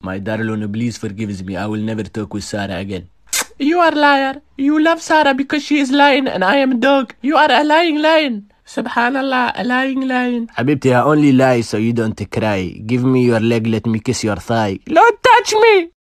My darling, please forgive me. I will never talk with Sarah again. You are liar. You love Sarah because she is lying and I am a dog. You are a lying lion. Subhanallah, a lying lion. Habibti, I only lie so you don't cry. Give me your leg, let me kiss your thigh. Don't touch me!